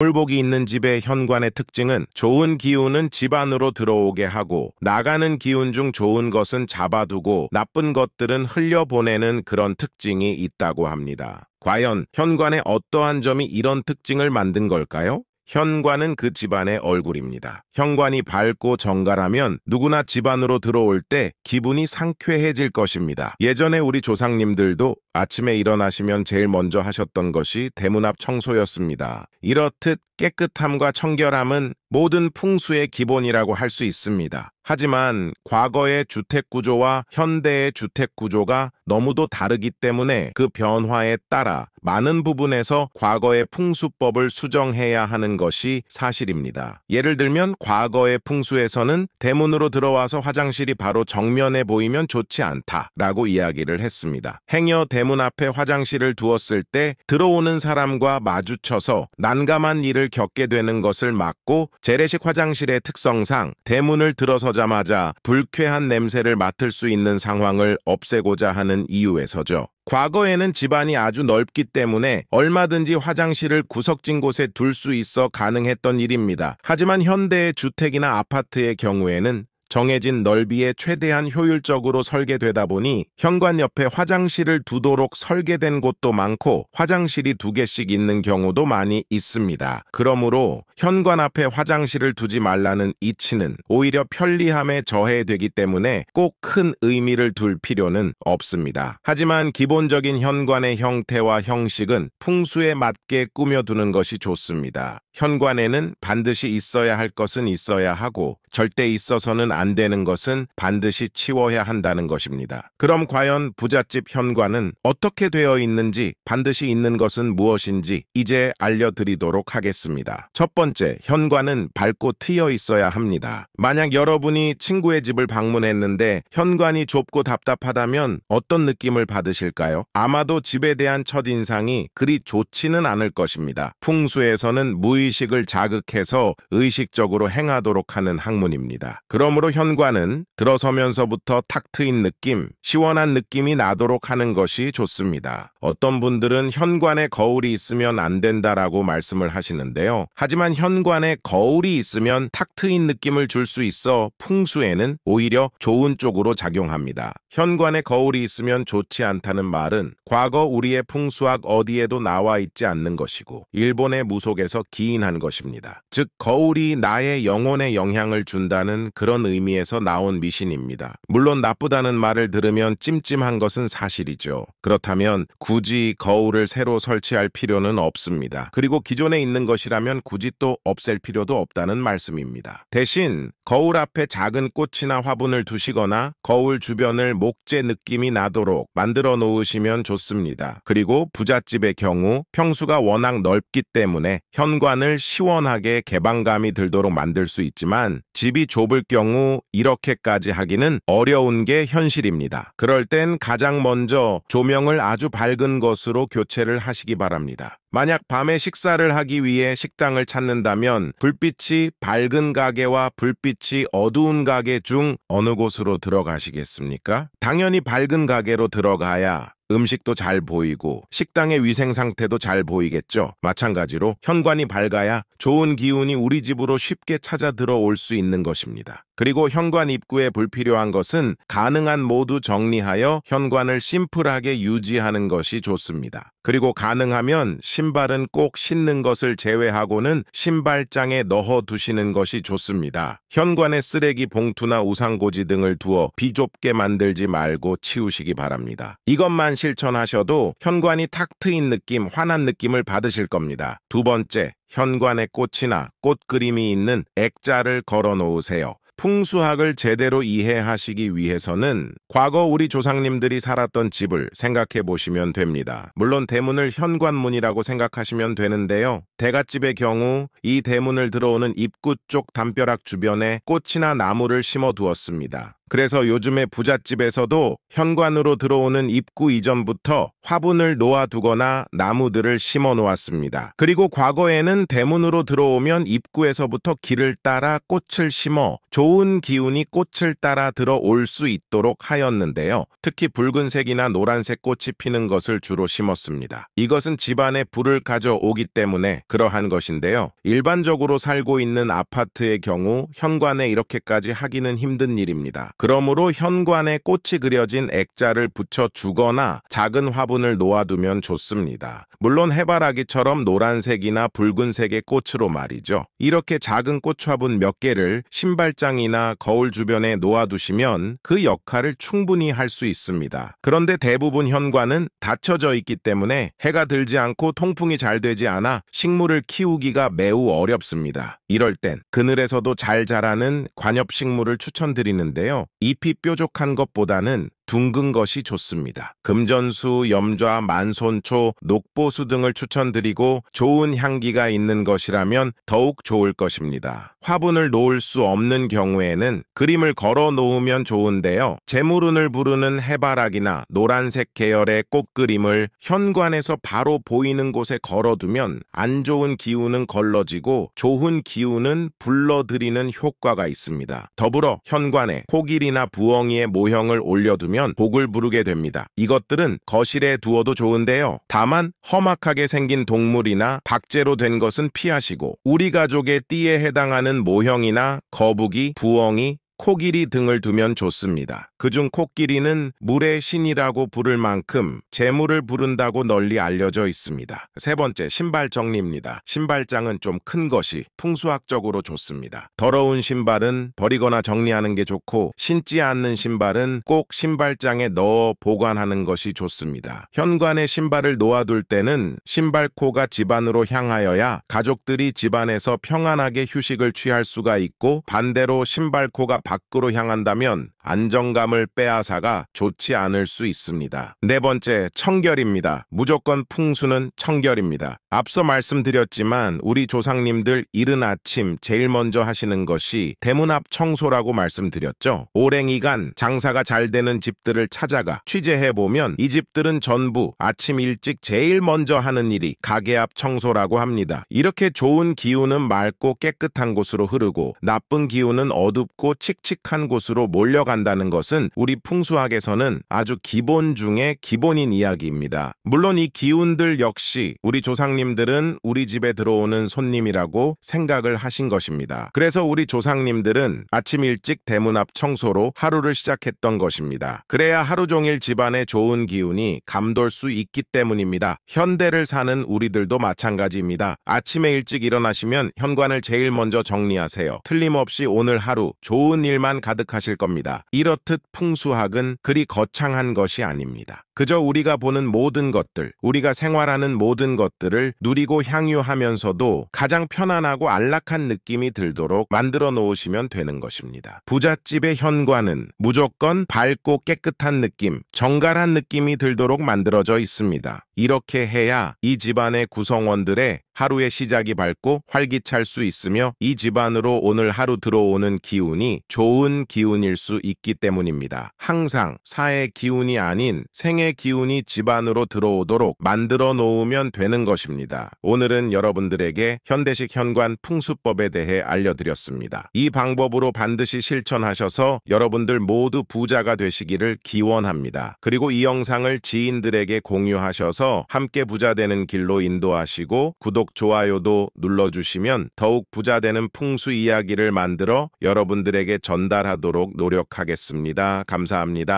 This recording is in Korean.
돌복이 있는 집의 현관의 특징은 좋은 기운은 집 안으로 들어오게 하고 나가는 기운 중 좋은 것은 잡아두고 나쁜 것들은 흘려보내는 그런 특징이 있다고 합니다. 과연 현관에 어떠한 점이 이런 특징을 만든 걸까요? 현관은 그 집안의 얼굴입니다. 현관이 밝고 정갈하면 누구나 집안으로 들어올 때 기분이 상쾌해질 것입니다. 예전에 우리 조상님들도 아침에 일어나시면 제일 먼저 하셨던 것이 대문 앞 청소였습니다. 이렇듯 깨끗함과 청결함은 모든 풍수의 기본이라고 할 수 있습니다. 하지만 과거의 주택구조와 현대의 주택구조가 너무도 다르기 때문에 그 변화에 따라 많은 부분에서 과거의 풍수법을 수정해야 하는 것이 사실입니다. 예를 들면 과거의 풍수에서는 대문으로 들어와서 화장실이 바로 정면에 보이면 좋지 않다라고 이야기를 했습니다. 행여 대문 앞에 화장실을 두었을 때 들어오는 사람과 마주쳐서 난감한 일을 겪게 되는 것을 막고 재래식 화장실의 특성상 대문을 들어서 들어자마자 불쾌한 냄새를 맡을 수 있는 상황을 없애고자 하는 이유에서죠. 과거에는 집안이 아주 넓기 때문에 얼마든지 화장실을 구석진 곳에 둘 수 있어 가능했던 일입니다. 하지만 현대의 주택이나 아파트의 경우에는 정해진 넓이에 최대한 효율적으로 설계되다 보니 현관 옆에 화장실을 두도록 설계된 곳도 많고 화장실이 두 개씩 있는 경우도 많이 있습니다. 그러므로 현관 앞에 화장실을 두지 말라는 이치는 오히려 편리함에 저해되기 때문에 꼭 큰 의미를 둘 필요는 없습니다. 하지만 기본적인 현관의 형태와 형식은 풍수에 맞게 꾸며두는 것이 좋습니다. 현관에는 반드시 있어야 할 것은 있어야 하고 절대 있어서는 안 되는 것은 반드시 치워야 한다는 것입니다. 그럼 과연 부잣집 현관은 어떻게 되어 있는지 반드시 있는 것은 무엇인지 이제 알려드리도록 하겠습니다. 첫 번째, 현관은 밝고 트여 있어야 합니다. 만약 여러분이 친구의 집을 방문했는데 현관이 좁고 답답하다면 어떤 느낌을 받으실까요? 아마도 집에 대한 첫인상이 그리 좋지는 않을 것입니다. 풍수에서는 무의식을 자극해서 의식적으로 행하도록 하는 항 성문입니다. 그러므로 현관은 들어서면서부터 탁 트인 느낌, 시원한 느낌이 나도록 하는 것이 좋습니다. 어떤 분들은 현관에 거울이 있으면 안 된다라고 말씀을 하시는데요. 하지만 현관에 거울이 있으면 탁 트인 느낌을 줄 수 있어 풍수에는 오히려 좋은 쪽으로 작용합니다. 현관에 거울이 있으면 좋지 않다는 말은 과거 우리의 풍수학 어디에도 나와 있지 않는 것이고 일본의 무속에서 기인한 것입니다. 즉 거울이 나의 영혼에 영향을 준다는 그런 의미에서 나온 미신입니다. 물론 나쁘다는 말을 들으면 찜찜한 것은 사실이죠. 그렇다면 굳이 거울을 새로 설치할 필요는 없습니다. 그리고 기존에 있는 것이라면 굳이 또 없앨 필요도 없다는 말씀입니다. 대신 거울 앞에 작은 꽃이나 화분을 두시거나 거울 주변을 목재 느낌이 나도록 만들어 놓으시면 좋습니다. 그리고 부잣집의 경우 평수가 워낙 넓기 때문에 현관을 시원하게 개방감이 들도록 만들 수 있지만 집이 좁을 경우 이렇게까지 하기는 어려운 게 현실입니다. 그럴 땐 가장 먼저 조명을 아주 밝은 것으로 교체를 하시기 바랍니다. 만약 밤에 식사를 하기 위해 식당을 찾는다면 불빛이 밝은 가게와 불빛이 어두운 가게 중 어느 곳으로 들어가시겠습니까? 당연히 밝은 가게로 들어가야 음식도 잘 보이고 식당의 위생 상태도 잘 보이겠죠. 마찬가지로 현관이 밝아야 좋은 기운이 우리 집으로 쉽게 찾아 들어올 수 있는 것입니다. 그리고 현관 입구에 불필요한 것은 가능한 모두 정리하여 현관을 심플하게 유지하는 것이 좋습니다. 그리고 가능하면 신발은 꼭 신는 것을 제외하고는 신발장에 넣어 두시는 것이 좋습니다. 현관에 쓰레기 봉투나 우산고지 등을 두어 비좁게 만들지 말고 치우시기 바랍니다. 이것만 실천하셔도 현관이 탁 트인 느낌, 환한 느낌을 받으실 겁니다. 두 번째, 현관에 꽃이나 꽃 그림이 있는 액자를 걸어 놓으세요. 풍수학을 제대로 이해하시기 위해서는 과거 우리 조상님들이 살았던 집을 생각해 보시면 됩니다. 물론 대문을 현관문이라고 생각하시면 되는데요. 대갓집의 경우 이 대문을 들어오는 입구 쪽 담벼락 주변에 꽃이나 나무를 심어 두었습니다. 그래서 요즘에 부잣집에서도 현관으로 들어오는 입구 이전부터 화분을 놓아두거나 나무들을 심어 놓았습니다. 그리고 과거에는 대문으로 들어오면 입구에서부터 길을 따라 꽃을 심어 좋은 기운이 꽃을 따라 들어올 수 있도록 하였는데요. 특히 붉은색이나 노란색 꽃이 피는 것을 주로 심었습니다. 이것은 집안에 불을 가져오기 때문에 그러한 것인데요. 일반적으로 살고 있는 아파트의 경우 현관에 이렇게까지 하기는 힘든 일입니다. 그러므로 현관에 꽃이 그려진 액자를 붙여 주거나 작은 화분을 놓아두면 좋습니다. 물론 해바라기처럼 노란색이나 붉은색의 꽃으로 말이죠. 이렇게 작은 꽃 화분 몇 개를 신발장이나 거울 주변에 놓아두시면 그 역할을 충분히 할 수 있습니다. 그런데 대부분 현관은 닫혀져 있기 때문에 해가 들지 않고 통풍이 잘 되지 않아 식물을 키우기가 매우 어렵습니다. 이럴 땐 그늘에서도 잘 자라는 관엽식물을 추천드리는데요. 잎이 뾰족한 것보다는 둥근 것이 좋습니다. 금전수, 염좌, 만손초, 녹보수 등을 추천드리고 좋은 향기가 있는 것이라면 더욱 좋을 것입니다. 화분을 놓을 수 없는 경우에는 그림을 걸어 놓으면 좋은데요. 재물운을 부르는 해바라기나 노란색 계열의 꽃그림을 현관에서 바로 보이는 곳에 걸어두면 안 좋은 기운은 걸러지고 좋은 기운은 불러들이는 효과가 있습니다. 더불어 현관에 코길이나 부엉이의 모형을 올려두면 되면 복을 부르게 됩니다. 이것들은 거실에 두어도 좋은데요. 다만 험악하게 생긴 동물이나 박제로 된 것은 피하시고 우리 가족의 띠에 해당하는 모형이나 거북이, 부엉이, 코끼리 등을 두면 좋습니다. 그중 코끼리는 물의 신이라고 부를 만큼 재물을 부른다고 널리 알려져 있습니다. 세 번째, 신발 정리입니다. 신발장은 좀 큰 것이 풍수학적으로 좋습니다. 더러운 신발은 버리거나 정리하는 게 좋고 신지 않는 신발은 꼭 신발장에 넣어 보관하는 것이 좋습니다. 현관에 신발을 놓아둘 때는 신발코가 집안으로 향하여야 가족들이 집안에서 평안하게 휴식을 취할 수가 있고 반대로 신발코가 밖으로 향한다면 안정감을 빼앗아가 좋지 않을 수 있습니다. 네 번째, 청결입니다. 무조건 풍수는 청결입니다. 앞서 말씀드렸지만 우리 조상님들 이른 아침 제일 먼저 하시는 것이 대문 앞 청소라고 말씀드렸죠. 오랭이간 장사가 잘 되는 집들을 찾아가 취재해보면 이 집들은 전부 아침 일찍 제일 먼저 하는 일이 가게 앞 청소라고 합니다. 이렇게 좋은 기운은 맑고 깨끗한 곳으로 흐르고 나쁜 기운은 어둡고 칙칙한 곳으로 몰려가는 한다는 것은 우리 풍수학에서는 아주 기본 중에 기본인 이야기입니다. 물론 이 기운들 역시 우리 조상님들은 우리 집에 들어오는 손님이라고 생각을 하신 것입니다. 그래서 우리 조상님들은 아침 일찍 대문 앞 청소로 하루를 시작했던 것입니다. 그래야 하루 종일 집안에 좋은 기운이 감돌 수 있기 때문입니다. 현대를 사는 우리들도 마찬가지입니다. 아침에 일찍 일어나시면 현관을 제일 먼저 정리하세요. 틀림없이 오늘 하루 좋은 일만 가득하실 겁니다. 이렇듯 풍수학은 그리 거창한 것이 아닙니다. 그저 우리가 보는 모든 것들, 우리가 생활하는 모든 것들을 누리고 향유하면서도 가장 편안하고 안락한 느낌이 들도록 만들어 놓으시면 되는 것입니다. 부잣집의 현관은 무조건 밝고 깨끗한 느낌, 정갈한 느낌이 들도록 만들어져 있습니다. 이렇게 해야 이 집안의 구성원들의 하루의 시작이 밝고 활기찰 수 있으며 이 집안으로 오늘 하루 들어오는 기운이 좋은 기운일 수 있기 때문입니다. 항상 사의 기운이 아닌 생의 기운이 집안으로 들어오도록 만들어 놓으면 되는 것입니다. 오늘은 여러분들에게 현대식 현관 풍수법에 대해 알려드렸습니다. 이 방법으로 반드시 실천하셔서 여러분들 모두 부자가 되시기를 기원합니다. 그리고 이 영상을 지인들에게 공유하셔서 함께 부자 되는 길로 인도하시고 구독 구독, 좋아요도 눌러주시면 더욱 부자되는 풍수 이야기를 만들어 여러분들에게 전달하도록 노력하겠습니다. 감사합니다.